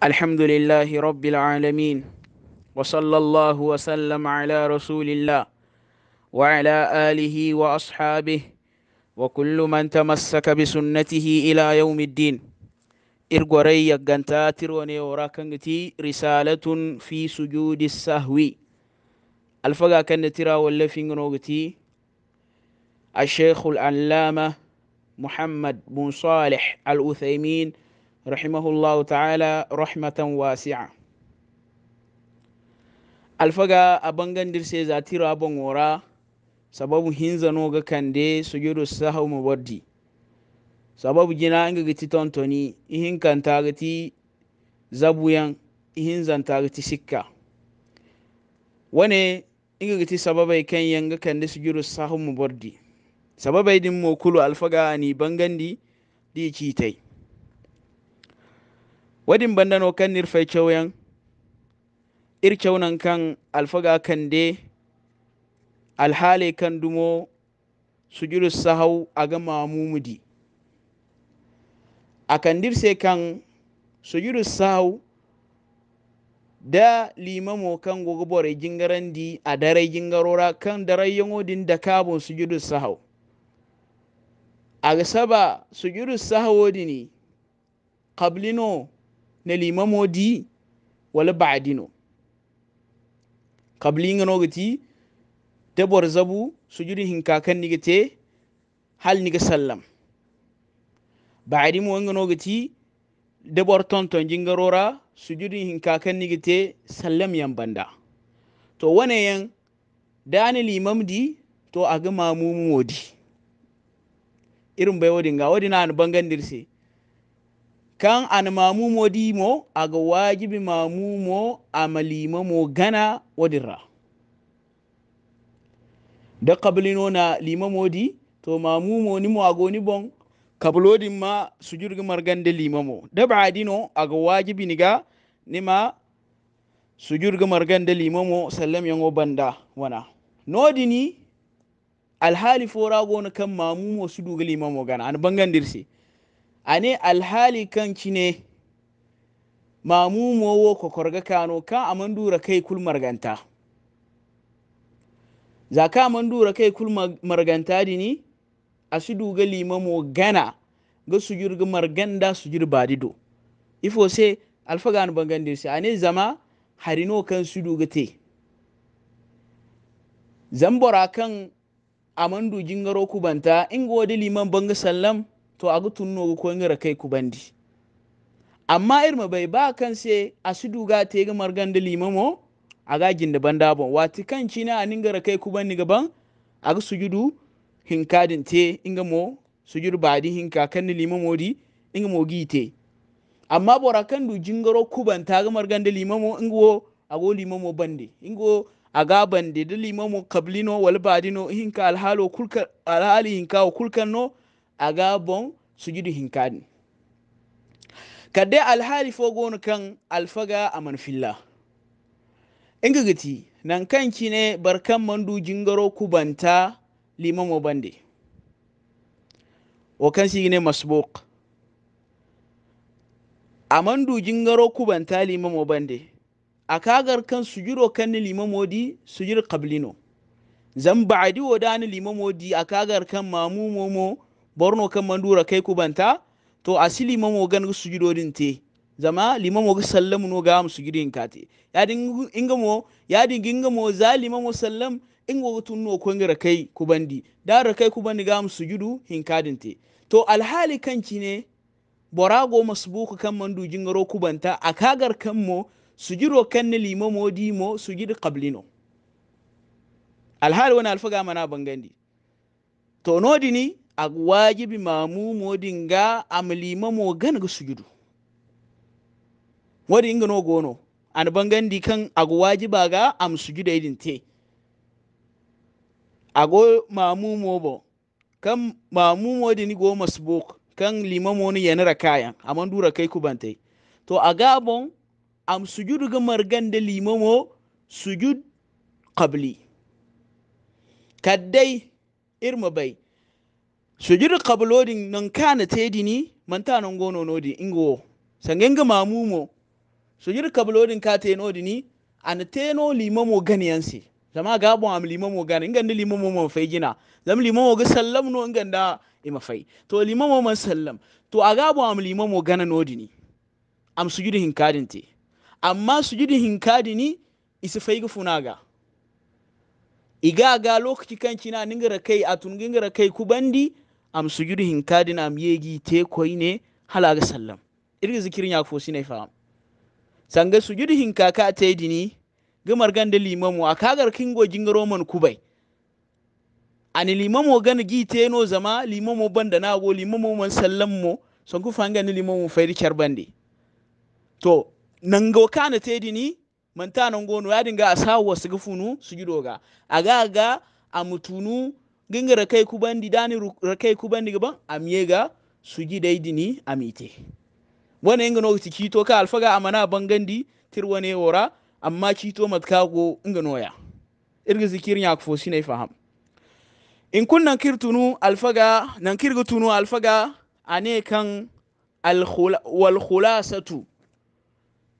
الحمد لله رب العالمين وصلى الله وسلم على رسول الله وعلى آله وأصحابه وكل من تمسك بسنته إلى يوم الدين إرغوري يغانتا تروني وراكنتي رسالة في سجود السهو الفقا كان ترى واللفين الشيخ العلامة محمد بن صالح الأثيمين rahimahullahu ta'ala rahmatan wasi'a alfaga a bangan dirse za tira ban wora sababu hinzano ga kande sujudu sahu muwaddi sababu gina inga giti tontoni ihin kan tarati zabuyan ihin zan tarati sikka wane inga sababai kan yanga kande sujudu sahu muwaddi sababai din mo kulu alfaga ni bangandi di ta. wadin banano kan nirfai ir ircewnan kan alfaga kan de alhale kan dumo su sujudu sahau a gama mumudi a kan dirse kan sujudu sahau da limamo kan gogobore jingaran di a dare jingarora kan dare yangodin da kabon sujudu sahau a saba sujudu sahau dini qablino na limamo di wala ba'dino kabli ngano gati dabor zabu sujudi hinka kan ni gate hal ni sallam ba'di mo ngano gati dabor tonton jingarora sujudi hinka kan ni gate sallam yan banda to wane yan dani limam di to aga mamumu wodi irin bai wadin ga na an bangan dirse kan an mo dimo aga wajibi mo amalima mo gana wadirra da kablino na lima di to mamu mo ni mo ni bon di ma sujur jirgin margan lima mo da ba'adino aga wajibi ni ga ni ma sujur jirgin margan lima mo sallam yango banda wana nodini alhali fora gona kan mo su lima mo gana an bangandirsi. dirsi ane alhali kan kine mamumowo kokorga kano ka dura kai kul marganta za ka dura kai kul marganta dini duga ga limamo gana ga su ga marganda sujur badido ifo se alfagan bangande a ane zama harino kan su duga te zambora kan amandu jingaro kubanta ingo wadi liman banga sallam to a gutun tunno ko ngara kai ku bandi amma irma bai ba kan se asidu ga te ga ganda limamo a gajin da banda bon wati kan cina a ningara kai ku bandi gaban a aga sujudu hinkadin te inga mo sujudu badi hinka kan limamo di inga mo gite amma bora kan du jingaro kuban ta ga ganda limamo ingo wo go limamo bandi ingo wo a ga bandi da limamo kablino wal badino hinka alhalo kulka alhali hinka wa kulkan no aga bon sujudu hinkadin kadde alhali fogonu kan alfaga aman in inga gati nan kan ne barkan mandu jingaro kubanta limamo bande wa kan sigine a mandu jingaro kubanta limamo bande a kagar kan sujiro kan ni limamo su jiro kablino zan da ni liman di a kagar kan mamu momo borno kan mandura kai kubanta to asi limamo gan sujudodin te zama limamo ga sallamu no ga sujudin kate ya din ingamo ya din ingamo za limamo sallam go tun no ko gira kai kubandi ra kai bandi ga sujudu hinkadin te to alhali kanci ne borago masbuku kan mandu jingaro kubanta akagar kanmo sujiro kan ni limamo dimo sujud qablino alhali wani alfaga mana bangandi to nodi ni a wajibi mamu modin ga amlima mo gan ga sujudu wadi inga no gono an bangan di kan a wajiba ga am sujuda idin te ago mamu mo bo kan mamu ni go masbuk kan limamo ni yana rakaya amma dura kai ku bantai to a gabon am sujudu ga margan da limamo sujud qabli kaddai irma bai sojiri kabulodin nan kana tedini manta nan gono nodi ingo mamu mo sojiri kabulodin ka te nodi ni ta te no limamo ganiyansi zama gabo am limamo gani ingan da limamo man fai gina zam limamo ga sallam no ingan da ima fai to limamo man sallam to a gabo am limamo gana nodi ni am hin hinkadin te amma hin hinkadin ni isa fai ga funaga iga ga lokaci kan kina ningara kai a tun tungingara kai ku bandi am sujudu hinkadin am yegi te hala halaga sallam irga zikirin yak fosinay fam sanga sujudu hinka ka tedini gamar ganda limamu a kagar kingo jingaro man kubai ani limamo gan gi no zama limamo banda go limamo man sallammo ku fanga ni limamo fayri charbande to nango kana ta tedini no nangono yadinga asawo wasu a ga aga aga amutunu ginga rakai bandi dani rakai kubandi gaba amyega suji dini amite wana inga no kito ka alfaga amana bangandi tirwane wora amma kito matkago inga noya irga zikirin ya kufo sine faham in kun nankir tunu alfaga nankir ga tunu alfaga ane kan wal khulasatu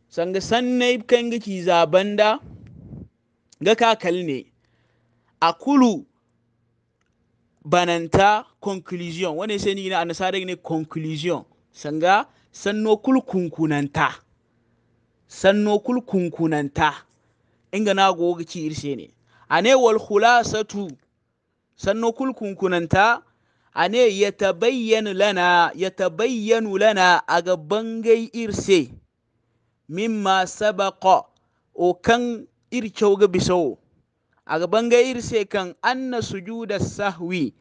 sanga sanne kan ga zabanda ga kakal ne akulu bananta conclusion wani sai ni na anasara ne conclusion sanga sanno kul kunkunanta sanno kul kunkunanta inga na goga ci irse ne ane wal khulasatu sanno kul kunkunanta ane yatabayyanu lana yatabayyanu lana a aga bangai irse mimma sabaqa o kan ircew ga bisawo aga sai kan anna sujuda sahwi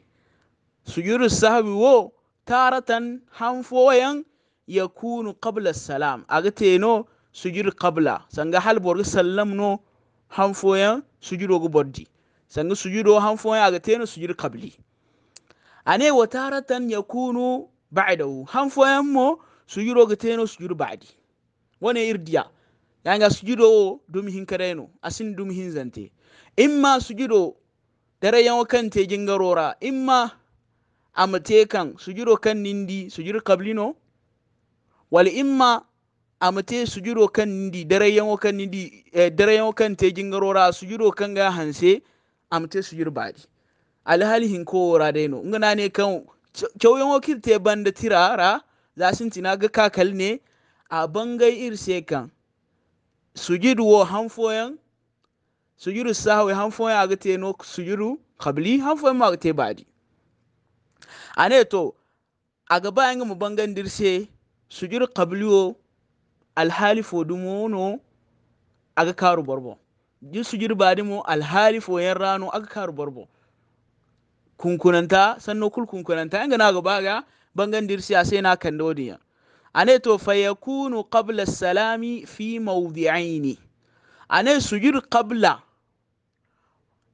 sujudu sahwi wo taratan hanfoyan ya kunu qabla salam aga teno sujudu qabla sanga halborgo sallam no hanfoyan go boddi sanga sujudo hanfoyan aga teno sujudu qabli ane wa taratan kunu ba'dahu hanfoyan mo sujudogo teno sujudu ba'di wane irdiya yanga sujudo wo kareno asin dumihin hin zante in su sujudo dare yawon kan in ma a matekan kan sujudo kan nindi gido kablino wal imma amate sujudo kan nindi dare yawo kan nindi eh, dare yawo kan garora su sujudo kan ga hanse a mate su gido hin alhalihin kowara dai no ngana ne kan cewyon wakil te banda tirara za su tina ga kakal ne a bangai irse kan sujudu wo hanfoyan sujudu sahwi hanfo ya gate no sujudu qabli hanfo ma gate badi ane to aga ba mu bangan dirse sujudu qabli o alhali fo dumo no aga karu borbo jin sujudu badi mo alhali fo yan rano aga karu borbo kunkunanta sanno kul kunkunanta yanga na ga baga bangan dirse a sai na kando dodiya ane to fayakunu qabla salami fi mawdi'aini ane sujudu qabla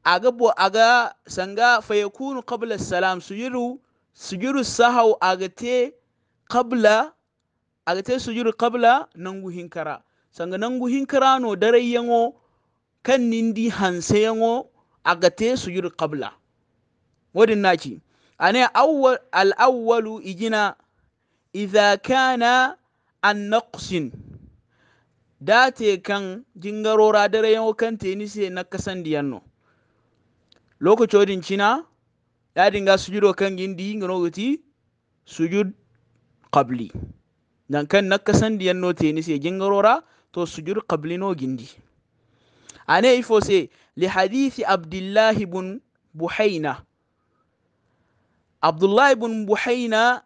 aga bo aga sanga fayakunu qabla salam sujuru sujuru sahau agate qabla agate sujuru qabla nangu hinkara sanga nangu hinkara no dare yango kan nindi hanse yango agate sujuru qabla wadin naki ane awwal al awwalu ijina idha kana an naqsin date kan jingarora dare yango kan tenise na kasandiyan loko chodin china cina yaɗinga sujudo kan gindi ngono goti sujud qabli dan kan nakka sandi yanno se jingarora to sujud qabli no gindi ane ifo se li hadithi abdullah ibn buhayna abdullah ibn buhayna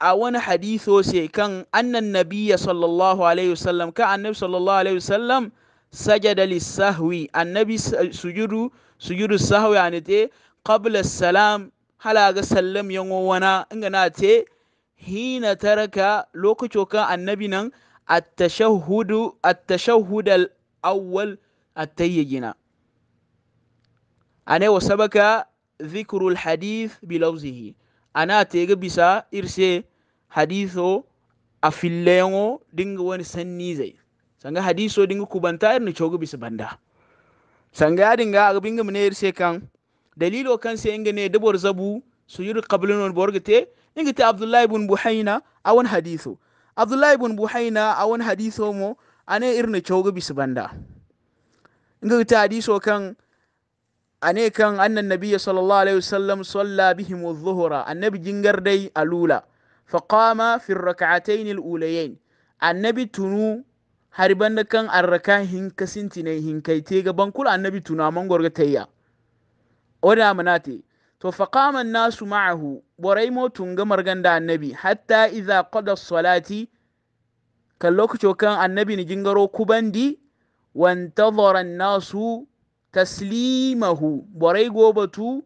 awana wani se kan annan nabiy sallallahu alaihi wasallam ka annabi sallallahu alaihi wasallam sajada lisahwi annabi sujudu سجود السهو يعني تي قبل السلام هلا سلم يوم وانا انغنا تي حين ترك لوكو توكا النبي نن التشهد التشهد الاول التيجينا انا وسبك ذكر الحديث بلوزه انا تيغ بيسا ارسي حديثو افيلينو دينغ وان سنيزي سانغ حديثو دينغ كوبانتاير نتشوغ بيسا بانداه sangadinga abin binga mene sai kan dalilo kan se inga ne dabor zabu sujud qablun borgte inga te Abdullahi bin buhaina awan hadithu abdullah ibn buhaina awan hadithu mo ane irne chogo bisbanda inga ta hadiso kan ane kan annan Nabiya sallallahu alaihi wasallam salla bihim Zuhura annabi jingar dai alula فقام في الركعتين الأوليين annabi tunu. har banda kan arraka hin kai hinkai tega bankul annabi tuna mangorga tayya oda manate to faqama nasu ma'ahu borai mo tunga marganda annabi hatta idza qada salati kan lokaco kan annabi ni jingaro kubandi wantadhara nasu taslimahu borai gobatu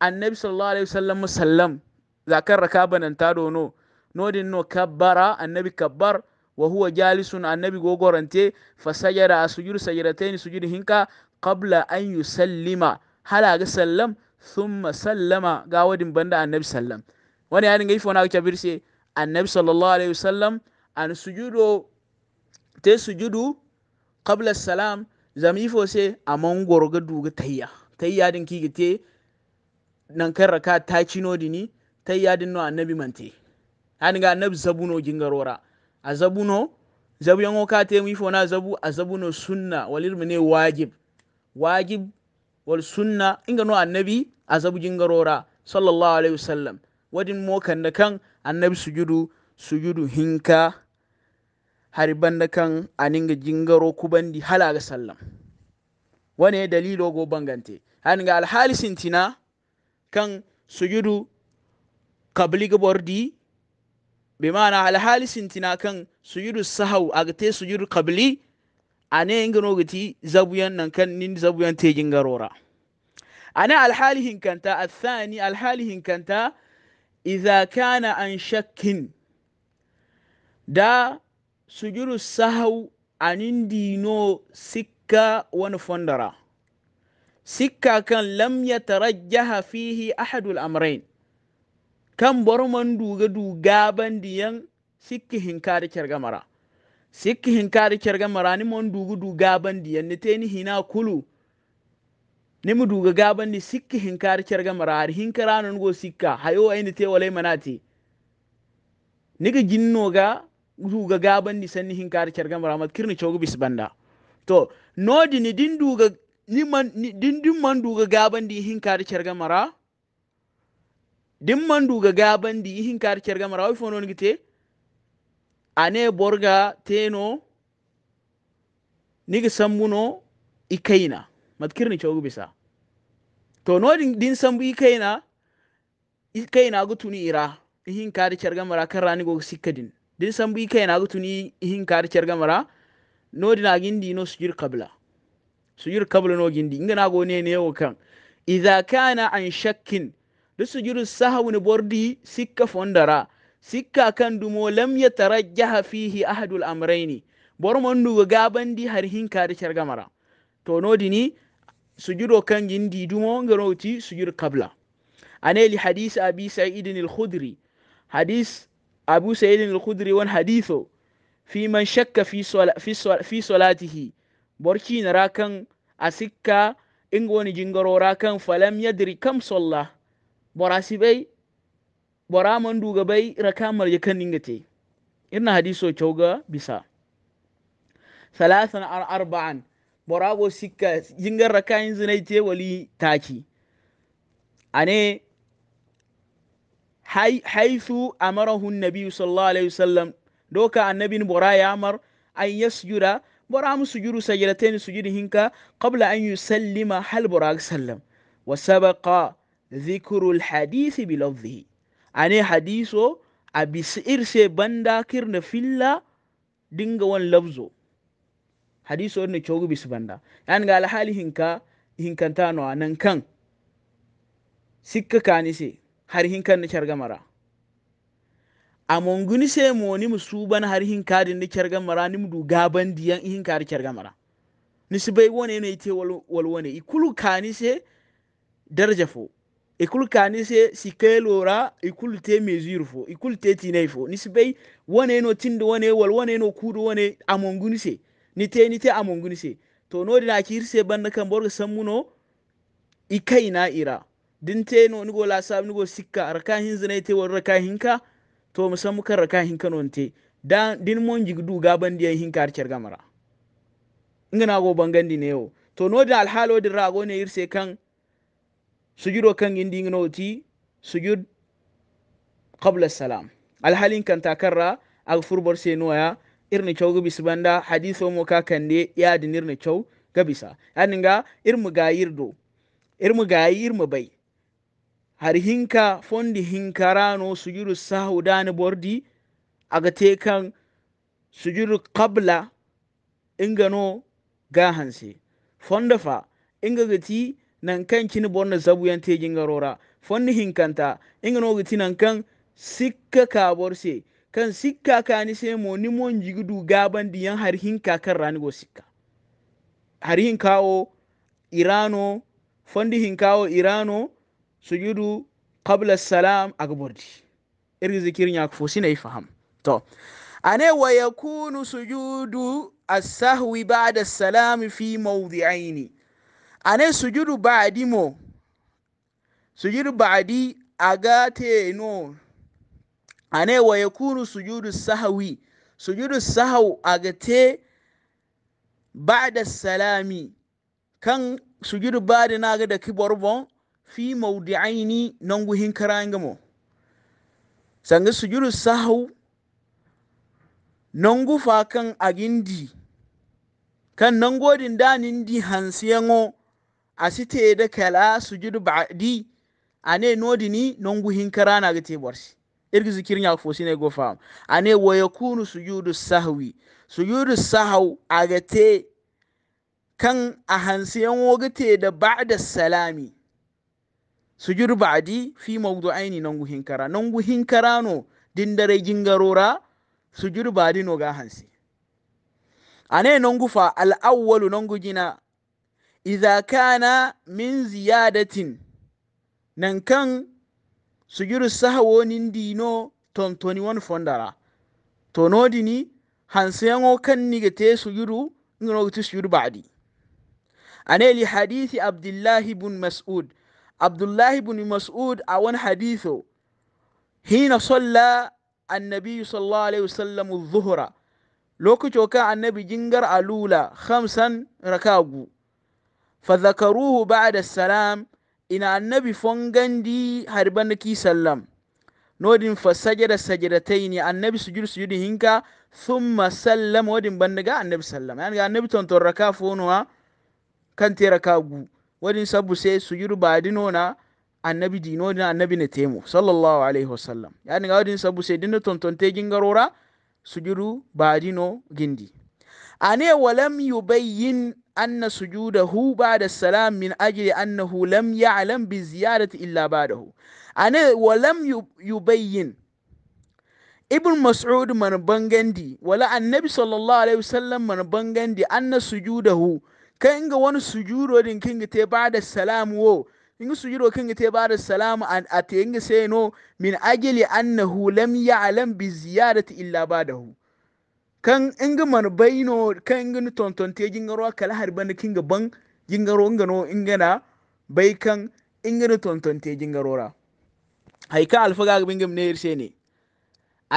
annabi sallallahu alaihi wasallam sallam zakar raka bananta dono nodin no kabbara annabi kabbar wa huwa jalisun annabi gogorante fa sajada a sujud sajadatain sujud hinka qabla an yusallima hala ga sallam thumma sallama ga wadin banda annabi sallam wani yanin ga ifona ka birse annabi sallallahu alaihi wasallam an sujudo te sujudu qabla salam zami ifo se amon gorga duga tayya tayya din ki te nan kan raka ta cino dini tayya din no annabi mante hanin ga annabi sabuno gingarora azabu no zabu yango ka te wi fona zabu azabu no sunna walir mene wajib wajib wal sunna inga no annabi azabu jingarora sallallahu alaihi wasallam wadin mo kan da kan annabi sujudu sujudu hinka har banda kan aninga jingaro kubandi hala ga sallam wane dalilo go bangante hanga alhalisin tina kan sujudu kabli ga بمعنى على حال سنتنا كان سجود السهو أغتي سجود قبلي أنا إنغنو غتي زبوين نكن نين زبوين تيجن غرورا أنا على حال كانتا الثاني على حال كانتا إذا كان عن شك دا سجود السهو أنين دينو سكة ونفندرا سكة كان لم يترجح فيه أحد الأمرين kan borman duga duga bandi yan sikki da kyar mara sikki da kyar mara ni man duga duga bandi yan ni teni hina kulu ni mu duga gaban ni sikki da kyar mara har hinka non go sikka hayo ai ni te wale manati niga jinno ga duga gaban ni sanni da kyar mara mat kirni chogu bis banda to nodi ni din duga ni man din din man duga gaban di da kyar mara Din man duga ga gabandi ihin kar kerga mara wi fonon gite ane borga teno niga sambuno ikaina matkirni chogu bisa to no din, din sambu ikaina ikaina gutuni ira ihin kar kerga mara karani go sikadin din sambu ikaina gutuni ihin kar kerga mara no dina gindi no sujir qabla sujir qabla no gindi inga go ne ne wo kan idza kana an shakkin do sujudu sahwi ni bordi sikka fondara sikka kan dumo lam yatarajjaha fihi ahadul amrayni bor gaban gabandi har hinka cerga mara to nodini sujudo kan gindi dumo ngeroti sujud kabla aneli hadis abi sa'idin al-khudri hadis abu al-khudri wan haditho fi man shakka fi sola, fi solatihi borki na rakan asikka ingo wani jingaro rakan falam yadri kam sallah bora si bai bora man duga bai raka marje kan ninga te irna hadiso kyauga bisa salasan ar arba'an bora go sikka jingar raka yin zinai te wali taki ane haithu amarahu nabiyu sallallahu alaihi wasallam doka annabin bora ya amar an yasjuda bora mu sujudu sajdatain sujudi hinka qabla an yusallima hal bora sallam wa sabaqa dhikrul hadisi bi lafzihi ane hadiso a irse banda kirna filla dinga wan lafzo hadiso ne cogu bis banda yan ga alhali hinka hinkanta no anan kan sikka se har hinkan ni chargamara amonguni se moni musuban har hinkadin ni chargamara ni mudu gaban diyan hinkadi chargamara nisibai wone ne ite wal wone ikulu kanise daraja fo ikul kani se si ra ikul te mesure fo ikul te tinai fo ni bay wane no tindo wane wal wane no kudo wane amonguni se ni te ni te amonguni se to no dina kir se banda kan borga sammuno ikai na ira din te no ni go la sab ni go sikka arka hin zinai te wor raka hinka to musam kan raka hinka non te dan din mon jigdu gaban diyan hinka arcer gamara ngana go bangandi ne yo to no dina alhalo din rago ne irse kan sujudo kan indi sujud qabla salam alhalin kanta karra aga furbor senoya irni cow gabis banda hadiso mo ka kande yadin irni cow gabisa yaninga irmu gayirdo irmu gayi bai har hinka fondi hinkarano sujudu sahu dani bordi aga kan sujudu qabla ingano gahanse fonda fa inga gati nan kan kini bonna zabu yan te jingarora fonni hinkanta inga no giti nan kan sikka ka borse kan sikka ka ni se mo ni mon jigudu gaban di yan har hinka kan rani go sikka har hinkawo irano fondi hinkawo irano sujudu qabla salam agbordi irgi zikir nyak fo sina faham to ane wa yakunu sujudu as-sahwi ba'da as-salam fi mawdi'aini a nan sujudu ba'adi mo sujudu ba'adi a no a nan wa yakunu sujudu sahawi sujudu sahau sahaw ba da salami kan sujudu ba'adi na ga da kibar bon fi maudi'aini nan guhin karanga mo sanga sujudu sahau nan gufa kan agindi kan nan godin danin di hansiyango. A site da kala ne nodi ni nodini guhin kara na ga gite shi irgi zikir nya fo ne go fam ane wa su sujudu sahau a ga te kan a yan hansiyan te da ba'da salami su sujudu di fi maudu guhin kara hinkara guhin kara no dindare jingarora sujudu ba'di no ga hansi a ne fa gufa al'awwalu nan gugina. idza kana min ziyadatin nan kan su sujudu sahawo nin dino tontoni wani fondara to nodini hanseyango kan su nigete sujudu nginogiti sujudu ba'di A li hadithi Abdullahi bun mas'ud abdullahi bun mas'ud a wani haditho hina salla annabi sallallahu alaihi wasallam zuhura lokacin kan annabi jingar alula khamsan rakagu fadhakaruhu ba'da salam ina annabi fangandi harban ki nodin fa sajada sajadataini annabi sujud sujudi hinka thumma sallam wadin bandaga annabi sallam yani ga annabi ton torraka fonuwa kan teraka gu wadin sabu sai na annabi dino na annabi ne temo sallallahu alaihi wasallam yani ga wadin sabu sai dinno ton ton te gingarora sujudu badino gindi ane walam yubayyin أن سجوده بعد السلام من أجل أنه لم يعلم بزيارة إلا بعده أنا ولم يبين ابن مسعود من بنغندي ولا النبي صلى الله عليه وسلم من بنغندي أن سجوده كان وان سجود ودين كان بعد السلام و إن سجود وكان بعد السلام أن أتينغ سينو من أجل أنه لم يعلم بزيارة إلا بعده kan inga man bayno kan inga ni tonton te jingaro kala har ban kinga ban jingaro ngano inga na bai kan inga ni tonton te jingaro ra haika ka alfa ga binga ne irse ne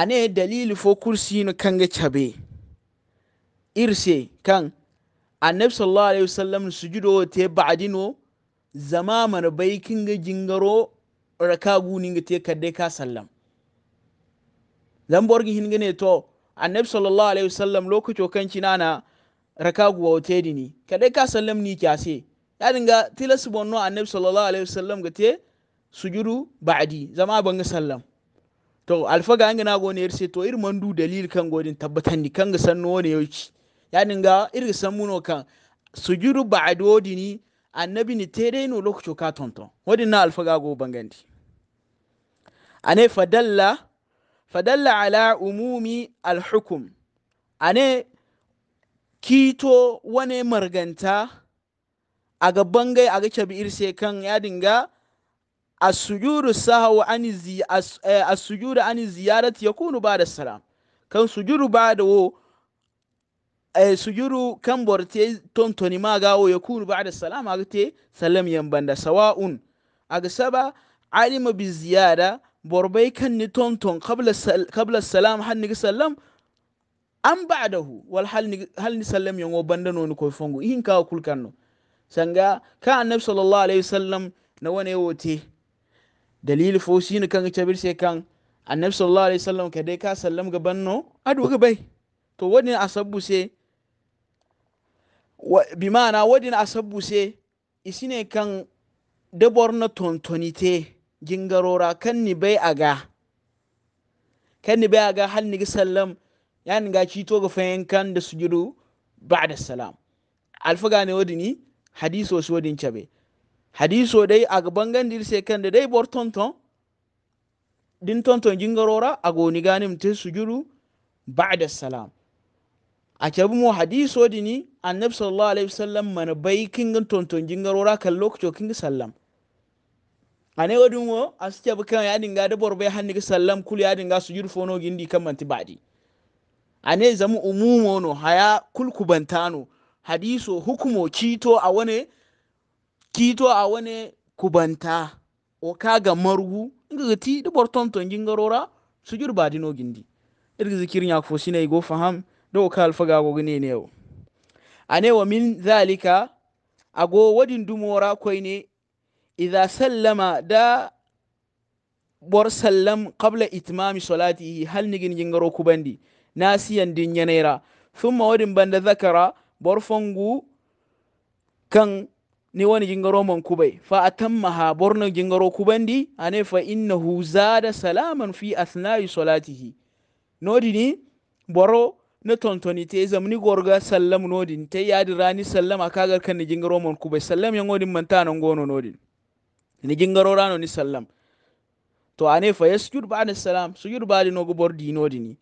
ane dalili fo kursi no kanga chabe irse kan annabi sallallahu alaihi wasallam sujudo te ba'dino zama man bai kinga jingaro raka guninga te kadde ka sallam zamborgi ne to annabi sallallahu alaihi wasallam lokaci kan cina na guwa otedi ni kadai ka sallam ni kyase ya dinga tilas bonno annabi sallallahu alaihi wasallam ga te sujuru ba'di zama banga sallam to alfaga an go ne yarse to ir mandu dalil kan godin tabbatan ni kan ga sanno ne yauci ya dinga ir san muno kan sujuru ba'do dini annabi ni tere no lokaci ka tonton wodi na alfaga go bangandi ane fadalla fadalla ala umumi alhukum ane kito wane marganta a gaban gai a gace bi'ir sai kan ya dinga a sujuru an zi eh, as-sujudu an ziyarati salam kan ba da wo eh, sujudu kan borte tontoni ma gawo ba da salam agate salam yamban da sawa'un gasa ba alima bi ziyara. borbai kan ni tonton kabla salam hal ni sallam an da hu wal hal ni sallam yango banda no ko fongo hin ka kul kanno sanga ka annabi sallallahu alaihi wasallam na wane wote dalil fo ni kan cabir sai kan annabi sallallahu alaihi wasallam ka dai ka sallam ga banno adu ga bai to wani asabbu sai bi ma'ana wani asabbu sai isine kan dabor na tontonite gingarora kan ni bai aga kan ni bai aga hal ni sallam ni ga ci to ga fayin kan da sujudu ba'da salam alfa gane wadi ni hadiso su wadin cabe hadiso dai a gaban gandir sai kan da dai bor tonton din tonton gingarora a goni ganim te sujudu ba'da salam a cabi mo hadiso dini annabi sallallahu alaihi wasallam mana bai kin tonton gingarora kan lokacin kin sallam A ne wadun wo aske bukan ga dabar bai hannu ga sallam kul su yi rufo nogin di kan manti badi ne zama umumo no haya kul no hadiso hukumo kito a wane kito a wane kubanta o kaga marugu inga ti gin garora su yi rufo badi nogin gindi irga zikirin ya fosi ne go faham da o ka alfa ga gogi ne A ne wa min zalika a go wadin dumora ne. Iza sallama da bor sallam qabla itmami salatihi hal nigin jingaro kubandi nasiyan din yanaira thumma wadin banda zakara bor fongu kan ni wani jingaro man kubai fa atammaha bor no jingaro kubandi ane fa innahu zada salaman fi asna'i salatihi nodi ni boro na tontoni te zamni gorga sallam nodin te yadi rani sallam kagar kan ni jingaro man kubai sallam yangodin man tanan gono nodin ni jingaro gingarorano ni sallam to ane fa yasjud ba'da salam sujud ba'di nogo bordi nodini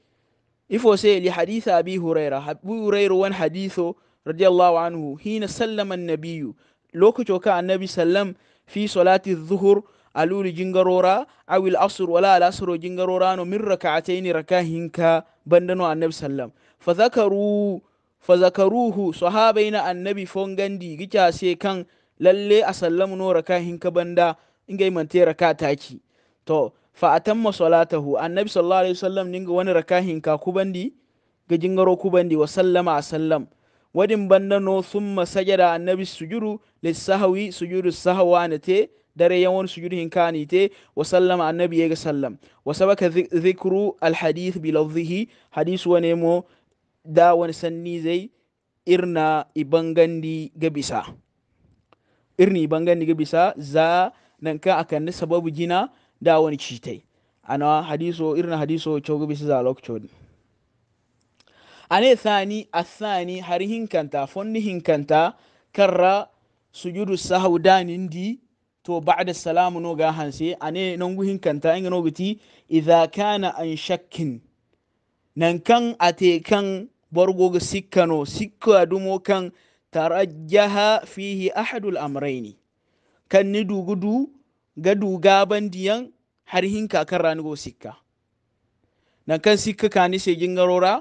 ifo se li hadith abi hurayra abu hurayra wan haditho radiyallahu anhu hina sallama an-nabiyyu lokaco ka annabi sallam fi salati dhuhur aluli jingarora aw al-asr wala al-asr jingarorano min rak'atayn rakahinka bandano annabi sallam fa zakaru fa zakaruhu sahabaina annabi fongandi gica kan lalle a sallamu no raka hin ka banda in ga imanta raka taki to fa atamma salatahu annabi sallallahu alaihi wasallam ninga wani raka hin ka ku bandi ga jingaro ku bandi wa sallama a sallam wadin banda no thumma sajada annabi sujuru lisahawi sujudu sahawa ne te dare yawan sujudu hin kani te wa sallama annabi ya ga sallam wa sabaka dhikru alhadith bi lafzihi hadith wane mo da wani sanni zai irna ibangandi gabisa bisa irni bangan ni bisa za akan ni sababu jina da wani citai ana hadiso irna hadiso cogo bisa za lokacin ane a sani har hinkanta fonni hinkanta karra sujudu sahau danin di to ba'da salamu no ga hanse ane nangu kanta inga no giti idza kana an shakkin nan kan ate kan borgo ga sikkano sikka dumo kan tarajjaha fihi ahadul amraini kan ni dugudu ga duga bandiyan har hinka kan go sikka nan kan sikka ni sai gingarora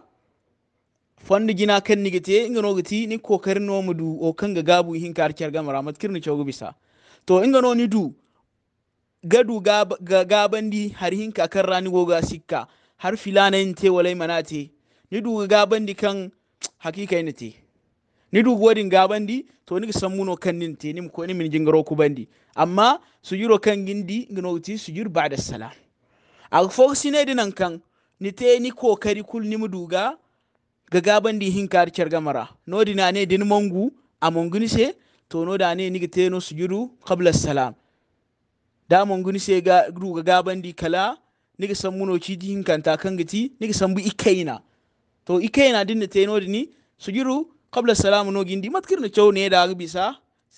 fanda gina kan ni gite inga no giti ni kokarin no du o kan ga gabu hinka har kyar gamara matkir ni chogo bisa to inga no ni du duga ga gabandi har hinka kan go ga sikka har filanayin te walai manate ni duga ga gabandi kan hakika ne te ni duk wadin ga bandi to ni san muno kan nin te nim ko ni min jingaro ku bandi amma su jiro kan gindi jiro ba ba'da salam a foksi ne dinan kan ni te ni kokari kul ni muduga ga gaban di hin kar cerga gamara no dina ne din mongu a monguni se to no da ne ni te no su jiro qabla salam da monguni se ga gru ga gaban di kala ni ga muno ci di hin kan ta kan giti ni ga bu ikaina to ikaina din te no dini jiro. kabla salamu no gindi na matkirno ne da bisa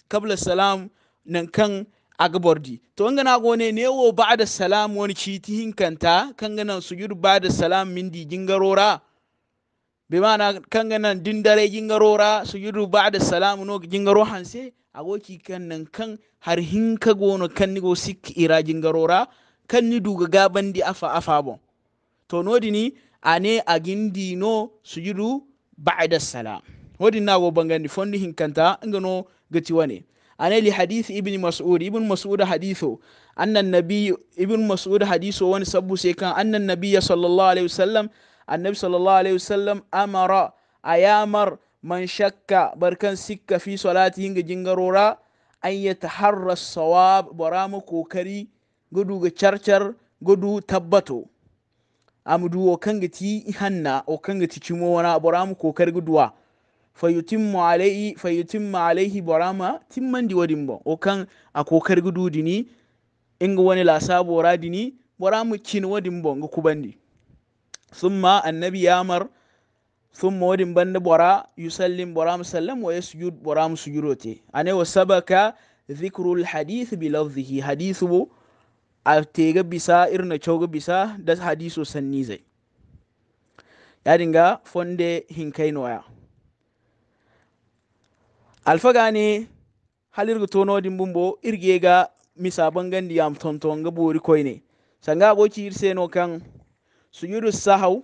kabla salam nan kan agbordi to ngana gone ne wo ba'da salam woni citi hinkanta kan ngana sujud ba'da salam mindi jingarora be mana kan ngana dindare jingarora sujudu ba'da salam no jingaro hanse agoki kan nan kan har hinka gono kan ni go sik ira jingarora kan ni duga gaban di afa afa bon to nodini ane agindi no sujudu ba'da salam hodin na go bangani fondi hinkanta ngano gati wane anali hadith ibn mas'ud ibn mas'ud hadithu anna nabi ibn mas'ud hadithu wani sabu sai kan anna nabi sallallahu alaihi wasallam annabi sallallahu alaihi wasallam amara ayamar man shakka barkan sikka fi salati hinga jingarora an yataharra sawab barama kokari gudu ga charchar gudu tabbato amdu o kangati hanna o kangati cimo wana barama kokari guduwa fayitimma ma alaihi barama borama timmandi wadin ba o kan a kokar gudu dini in ga wani lasa bora dini boramu kin wadin ba ga kubandi summa annabi yamar summa wadin banda bora yusallim boramu sallam wa yasjud boramu A ane wa sabaka zikrul alhadith bi lafzihi hadithu bu a tega bisa irna coga bisa da hadiso sanni zai ya dinga fonde hinkai noya alfa gane tono tonodin bumbo irgega misa bangan diyam tonton ga bori koyne sanga go ci irse no kan sujudu sahaw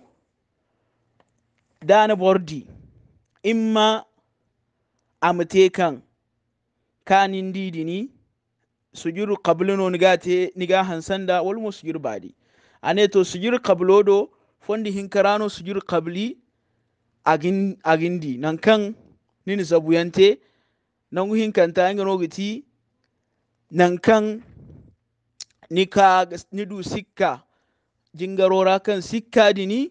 dana bordi imma amte kan kanin ni, sujudu qablu no nigate niga hansanda wal mu badi ane to sujudu qablo do fondi hinkarano sujudu qabli agin agindi nan kan nini zabuyante nan nangu hinkanta nga nogu nan kan nika nidu sikka jingarora kan sikka dini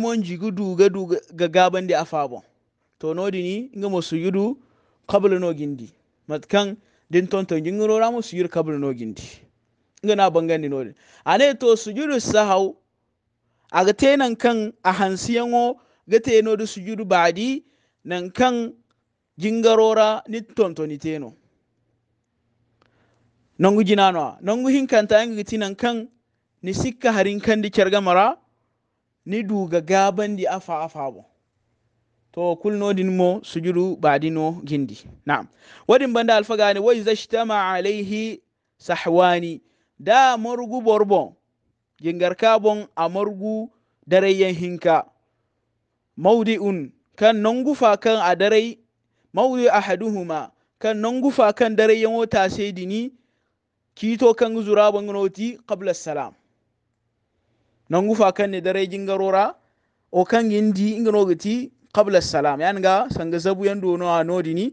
mon jigu duga duga ga gaban da afabon to no dini nga mo yudu qabla no gindi matkan din tonton jingarora mo yudu qabla no gindi inga na bangan dino din ane to yudu sahau aga tenan kan a hansiyan o ga su da sujudu di nan kan jingarora ni tontoniteno nongu jinanoa nongu hinkanta yangu gitinan kan ni sikka harin kandi kyarga mara ni duga gabandi afa afa bo to kulnodin mo sujudu badino gindi na'am wadin banda alfagani wa izashtama alaihi sahwani da morgu borbo jingar kabon a morgu darayen hinka maudi'un kan nongu fa kan a darai mawuyi ahaduhuma kan nan gufa kan dare yan wata sai dini kito kan zura bangnoti qabla salam nan gufa kan ne dare jingarora o kan yindi inganogati qabla salam yan ga sanga zabu yan dono a nodini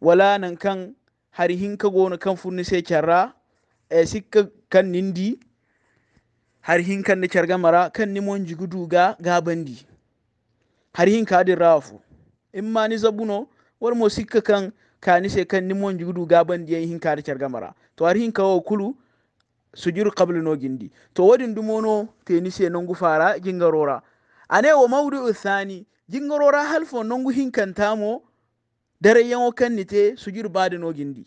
wala nan kan har hinka gona kan funni sai kyarra e sikka kan nindi har hinkan da kyarga mara kan nimon jigudu ga gabandi har hinka adin rafu in ma ni zabuno war mo sikka kan kani se kan nimon jugudu gaban diyan hin kari charga mara to ar hin kawo kulu sujuru qablu no gindi to wadin dumono ni se nongu fara jingarora ane wa mawdu'u uthani jingarora halfo nongu hin tamo dare yango kan nite sujuru badu no gindi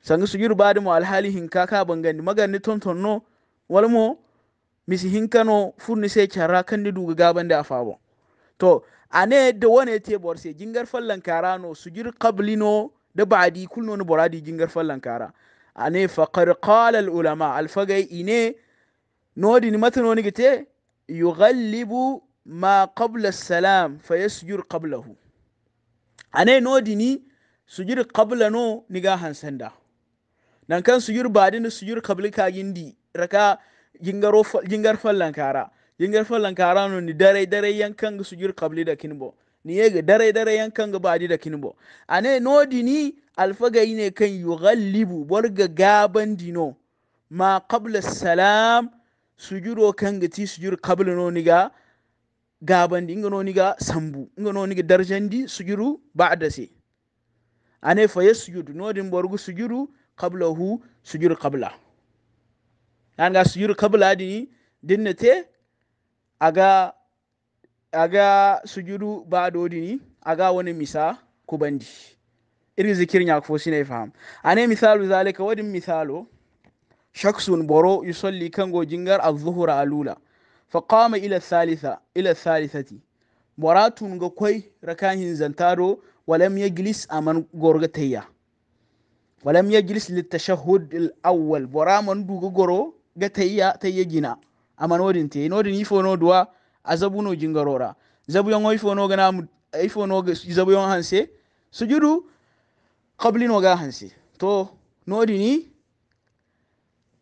sanga sujuru badu mo alhali hin kaka bangandi ton ton no walmo misi hinkano furni se charra kan ni duga gaban da afabo to ane da wane te bor se jingar fallan kara no sujir no da ba'di kulno no boradi jingar fallan kara ane ne faƙar ƙalal ulama alfagai ine ine nodi ni matano ni gite yughallibu ma qabla salam fa yasjur qablahu ane nodi ni jir qabla no ni ga da nan kan ba di ni jir qabli ka gindi raka jingar fallan kara yingar fallan karano ni dare dare yankan jir kabli da kinbo ni yega dare dare yankan ga badi da kinbo ane nodi ni alfaga ine kan yughallibu borga gaban dino ma qabla salam sujuro kan ga ti sujur qabla no ni ga gaban di no ni ga sambu ingano ni ga darjan di sujuru ba'da se ane fa yasjudu nodin borgu sujuru qablahu sujur qabla an ga sujur qabla di dinne te aga aga sujudu ba'dodini aga wani misa kubandi iri zikirin ya kufo sine faham ane misalu zalika wadin misalo shaksun boro yusalli go jingar az-zuhra alula fa qama ila thalitha ila thalithati boratun ga kwai rakahin zantado walam yajlis aman gorgatayya walam yajlis litashahhud al-awwal bora man goro ga tayya gina amanodin te inodin ifono duwa a zabu zabuno jingarora zabuyon ifono gana ifono zabuyon hanse sujudu qablino ga hanse to nodini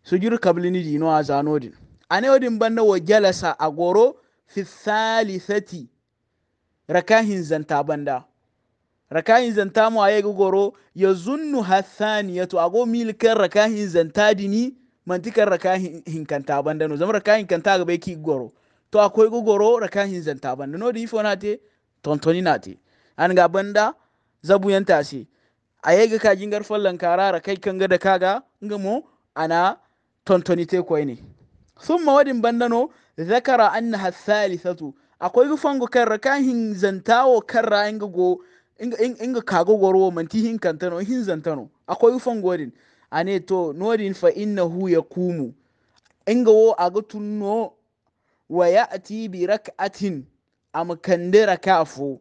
sujudu qablini dino a nodin ane odin banda wa jalasa a goro fi thalithati rakahin zanta banda rakahin zanta mu aye goro ya zunnu hathaniyatu ago milkan rakahin zanta dini mantikar raka hinkanta banda no zama raka hinkanta ga bai ki goro to akwai gogoro raka hinzanta banda no di fona te tontoni na te an ga banda zabu yan tashi a yaga ka jingar fallan kara kai kan ga da kaga ngamo ana tontoni te koi ne thumma wadin banda no zakara annaha thalithatu akwai gufango kan raka zantawo kan ra inga go inga kago goro manti hinkanta no hinzanta zantano, akwai gufango din ane to nodin fa ya kumu, inga wo aga tunno wa tibi bi rak'atin makande kande kan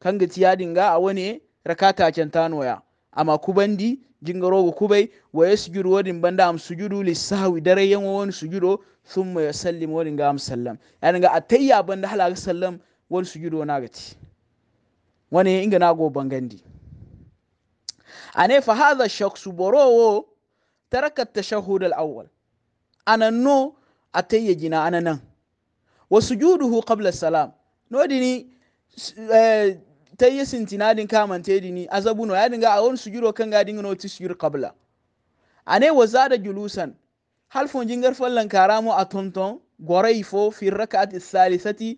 kanga tiya dinga a wani rakata can tanoya amma kubandi jingaro rogo kubai wa yasjudu wadin banda am sujudu lissawi, dare yan wani sujudo mai sallim wadin ga am sallam yani ga atayya banda halaga sallam wani sujudo na gaci wani inga na go bangandi أنا فهذا الشخص بروه ترك التشهد الأول أنا نو أتي جنا أنا نو وسجوده قبل السلام نو ديني آه، تي سنتنا دين كامن تي ديني أزابونو يدن أون سجوده كان غادين نو تسجور قبل أنا وزاد جلوسا هل فنجنجر فلن كرامو أتونتون غوري فو في الركعة الثالثة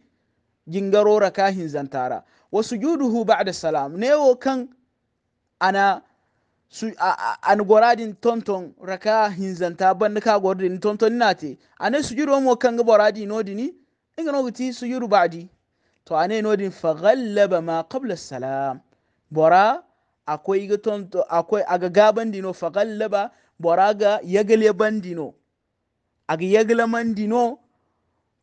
جنجرو ركاهن زنتارا وسجوده بعد السلام نيو كان أنا su an goradin tonton raka hinzanta ban ka goradin tonton ne ane sujuru mo kanga boradi nodini inga su sujuru ba'di to ane nodin fa ghallaba ma qabla salam bora akwai ga tonto akwai aga gaban dino fa ghallaba bora ga yagale dino aga yagale dino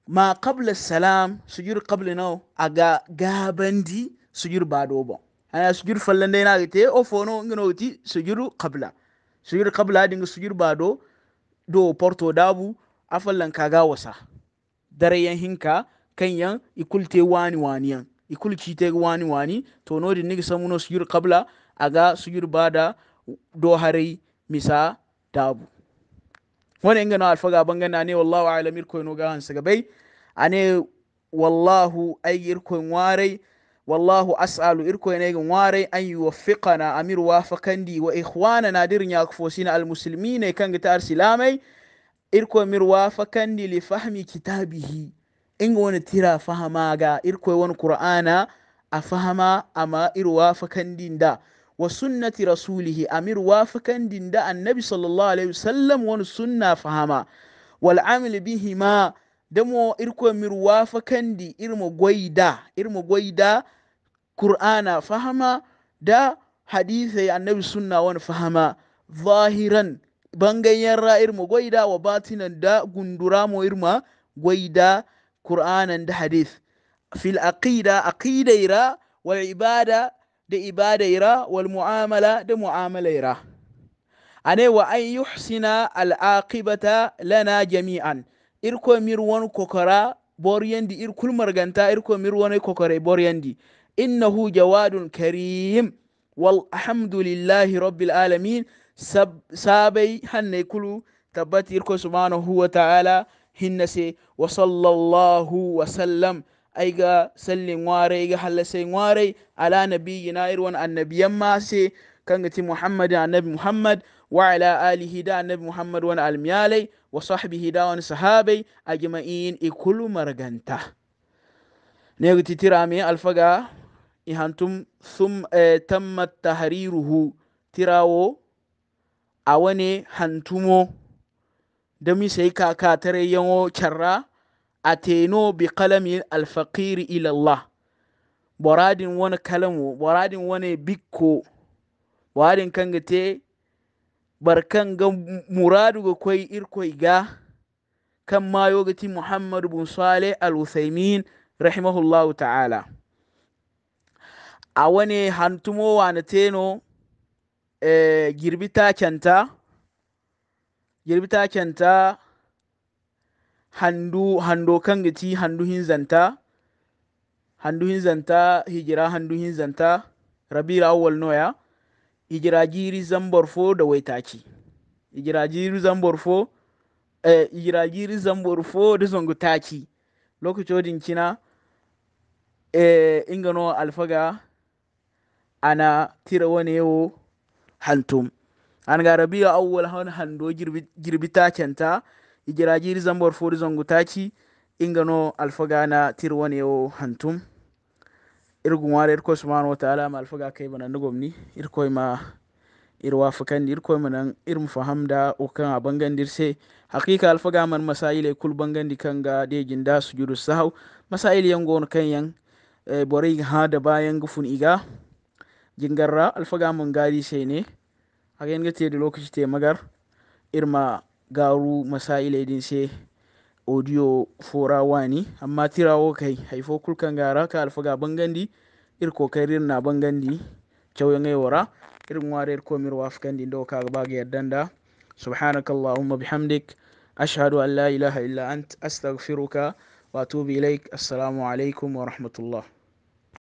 ma qabla salam sujuru qabla no aga gaban di sujuru ba dobo aya fallan dai na te o fono ngino ti sujuru qabla sujuru qabla dinga sujuru bado do porto dabu afallan kaga wasa dare yan hinka kan yan ikulte wani wani yan ikulki te wani wani to no dinga samuno sujuru qabla aga sujud bada do harai misa dabu wani inga no alfaga bangana ne wallahu alamir no ga hansa gabai ane wallahu ayir ko warai wallahu as'alu irko ne gin ware an yi wa na amir wafakandi wa ikhwana na dirin ya kufosi na almusulmi ne kan gita arsilamai irko mir wafakandi li fahmi kitabihi in wani tira fahama ga irko wani qur'ana a fahma amma ir wafakandi da wa sunnati rasulihi amir wafakandi da annabi sallallahu alaihi wasallam wani sunna fahama wal amil bihi ma demo irko wafa kandi irmo goida irmo goida qur'ana fahama da hadisai annabi sunna wani fahama zahiran bangayen ra irmo goida wa batinan da gundura mo irma goida qur'anan da hadith fil aqida ira wal ibada da ibadaira wal mu'amala da mu'amala mu'amalaira ane wa an yuhsina al aqibata lana jami'an irko mir kokara kokora boryandi ir kulmarganta irko mir kokare kokore boryandi innahu jawadun karim walhamdulillahi rabbil alamin sabai hanne kulu tabbati irko subhanahu wa ta'ala hinnase wa sallallahu wa sallam aiga sallin ware iga hallasai ware ala nabiyina irwan annabiyan ma se kan kangati muhammad annabi muhammad wa ala alihi da annabi muhammad wani almiyalai wa sahbihi da wani sahabai a gima'in ikulu marganta ne gati tira mai alfaga ihantum sum e, tammat tahriruhu tirawo a wani hantumo da misai kaka tare yanwo kyarra a teno bi kalamin alfaqiri ilallah boradin wani kalamu boradin wani bikko warin ga te barkan ga muradu ga kwai irkwai ga kan mayo ga ti muhammadu bin sale al-usaimin rahimahullahu ta'ala a wani hantumo wa na teno eh, girbi takenta girbi takenta handu hando kan ti handu zanta handu zanta hijira handu zanta rabi awwal noya igiragiri zamborfo da waitaki igiragiri zamborfo eh, igiragiri zamborfo da zongo taci lokacin kina eh, ingano alfaga ana tira wani yawo hantum an garabiya awwal hannu hando girbi, takenta igiragiri zamborfo da zongo taci ingano alfaga na tira wani yawo hantum ware irko subhanahu wata ala ma alfaga kai bana nugomni irko ma irwa fukan irko irin faham da ukan a bangandir dirse hakika alfaga man masaile kul bangandi kanga de ginda sujudu sahau masaile yango on kan yan e, eh, borai ha da bayan gufun iga jingarra alfaga man gari sai ne hagen ga te da lokaci te magar irma garu masaile din sai audio fora wani amma tirawo kai haifo kulkan gara ka alfaga bangandi ir kokarin na bangandi cewa ngai wara irin ware ir komir wafkandi ndo ka ga ga yaddanda subhanaka allahumma bihamdik ashhadu an la ilaha illa ant astaghfiruka wa atubu ilaik assalamu alaikum wa rahmatullah